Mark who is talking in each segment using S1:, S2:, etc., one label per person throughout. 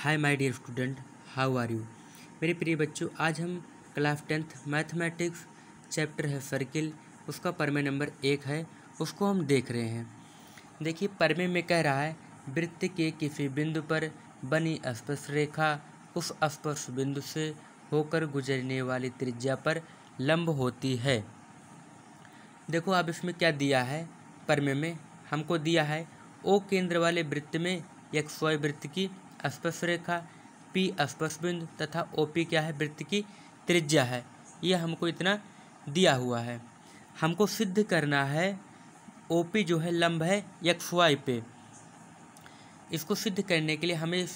S1: hi my dear student how are you मेरे प्रिय बच्चों आज हम क्लास टेंथ मैथमेटिक्स चैप्टर है सर्किल उसका परमे नंबर एक है उसको हम देख रहे हैं देखिए परमे में कह रहा है वृत्त के किसी बिंदु पर बनी स्पर्श रेखा उस स्पर्श बिंदु से होकर गुजरने वाली त्रिज्या पर लंब होती है देखो अब इसमें क्या दिया है परमे में हमको दिया है ओ केंद्र वाले वृत्त में एक स्वयं वृत्त की स्पर्श रेखा पी स्पर्श बिंदु तथा ओ पी क्या है वृत्त की त्रिज्या है यह हमको इतना दिया हुआ है हमको सिद्ध करना है ओ पी जो है लंब है यक्स वाई पे इसको सिद्ध करने के लिए हमें इस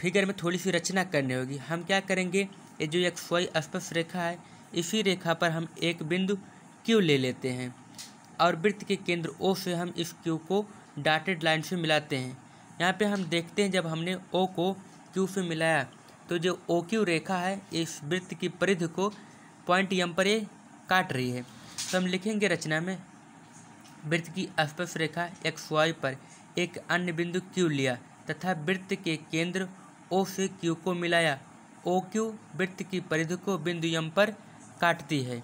S1: फिगर में थोड़ी सी रचना करनी होगी हम क्या करेंगे ये जो यक्स वाई स्पर्श रेखा है इसी रेखा पर हम एक बिंदु क्यू ले लेते हैं और वृत्त के केंद्र ओ से हम इस क्यू को डाटेड लाइन से मिलाते हैं यहाँ पे हम देखते हैं जब हमने ओ को क्यू से मिलाया तो जो ओ क्यू रेखा है इस वृत्त की परिध को पॉइंट यम पर ये काट रही है तो हम लिखेंगे रचना में वृत्त की स्पर्श रेखा एक्स वाई पर एक अन्य बिंदु क्यू लिया तथा वृत्त के केंद्र ओ से क्यू को मिलाया ओ क्यू वृत्त की परिधि को बिंदु यम पर काटती है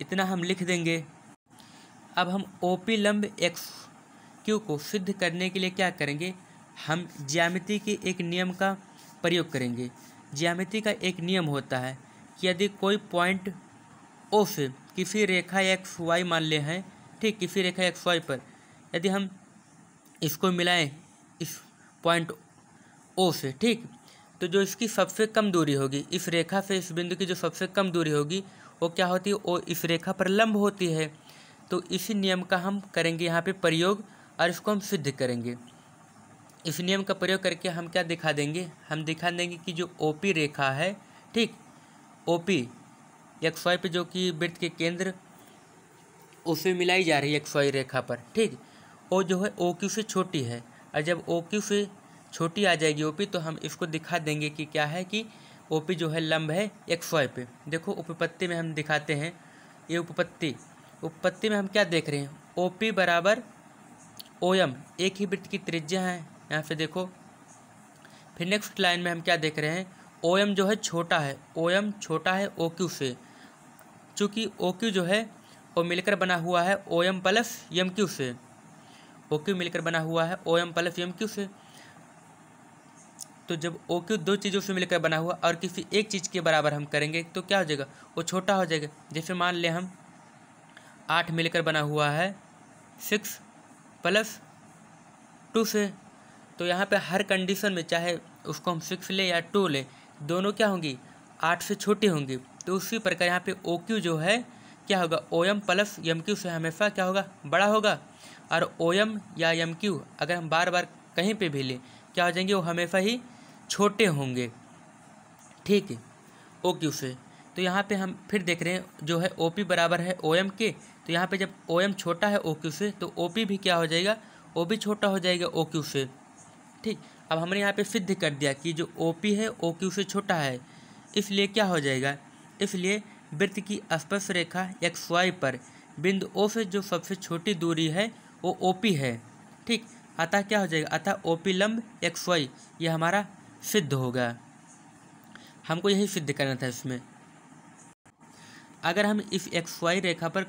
S1: इतना हम लिख देंगे अब हम ओ पी लंब एक्स क्यू को सिद्ध करने के लिए क्या करेंगे हम ज्यामिति के एक नियम का प्रयोग करेंगे ज्यामिति का एक नियम होता है कि यदि कोई पॉइंट ओ से किसी रेखा एक्स वाई मान ले हैं ठीक किसी रेखा एक्स वाई पर यदि हम इसको मिलाएं इस पॉइंट ओ से ठीक तो जो इसकी सबसे कम दूरी होगी इस रेखा से इस बिंदु की जो सबसे कम दूरी होगी वो क्या होती है वो इस रेखा पर लंब होती है तो इसी नियम का हम करेंगे यहाँ पे प्रयोग और इसको हम सिद्ध करेंगे इस नियम का प्रयोग करके हम क्या दिखा देंगे हम दिखा देंगे कि जो ओ पी रेखा है ठीक ओ पी वाई पे जो कि वृत्त के केंद्र उसे मिलाई जा रही है यकसवाई रेखा पर ठीक ओ जो है ओ क्यू से छोटी है और जब ओ क्यू से छोटी आ जाएगी ओ पी तो हम इसको दिखा देंगे कि क्या है कि ओ पी जो है लंब है यकसवाई पे देखो उपपत्ति में हम दिखाते हैं ये उपपत्ति उपपत्ति में हम क्या देख रहे हैं ओ पी बराबर ओएम एक ही वृत्त की त्रिज्या है यहाँ पे देखो फिर नेक्स्ट लाइन में हम क्या देख रहे हैं ओएम जो है छोटा है ओएम छोटा है ओ क्यू से चूँकि ओ क्यू जो है वो मिलकर बना हुआ है O M plus M Q से ओ क्यू मिलकर बना हुआ है O M plus M Q से तो जब ओ क्यू दो चीज़ों से मिलकर बना हुआ और किसी एक चीज़ के बराबर हम करेंगे तो क्या हो जाएगा वो छोटा हो जाएगा जैसे मान लें हम आठ मिलकर बना हुआ है सिक्स प्लस टू से तो यहाँ पे हर कंडीशन में चाहे उसको हम सिक्स लें या टू लें दोनों क्या होंगी आठ से छोटी होंगी तो उसी प्रकार यहाँ पे ओ क्यू जो है क्या होगा O M plus M Q से हमेशा क्या होगा बड़ा होगा और ओ एम या यम क्यू अगर हम बार बार कहीं पे भी लें क्या हो जाएंगे वो हमेशा ही छोटे होंगे ठीक है ओ क्यू से तो यहाँ पे हम फिर देख रहे हैं जो है ओ पी बराबर है ओ एम के तो यहाँ पे जब ओ एम छोटा है ओ क्यू से तो ओ पी भी क्या हो जाएगा ओ भी छोटा हो जाएगा ओ क्यू से ठीक अब हमने यहाँ पे सिद्ध कर दिया कि जो ओ पी है ओ क्यू से छोटा है इसलिए क्या हो जाएगा इसलिए वृत्त की स्पर्श रेखा एक्स वाई पर बिंदु ओ से जो सबसे छोटी दूरी है वो ओ पी है ठीक अतः क्या हो जाएगा अतः ओ पी लम्ब एक्स वाई ये हमारा सिद्ध होगा हमको यही सिद्ध करना था इसमें अगर हम इस एक्स वाई रेखा पर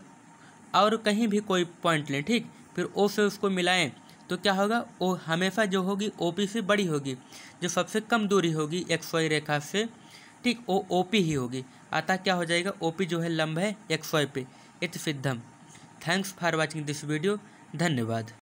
S1: और कहीं भी कोई पॉइंट लें ठीक फिर ओ से उसको मिलाएं तो क्या होगा ओ हमेशा जो होगी ओ पी से बड़ी होगी जो सबसे कम दूरी होगी एक्स वाई रेखा से ठीक ओ ओ पी ही होगी अतः क्या हो जाएगा ओ पी जो है लंब है एक्स वाई पे इत सिद्धम thanks for watching this video धन्यवाद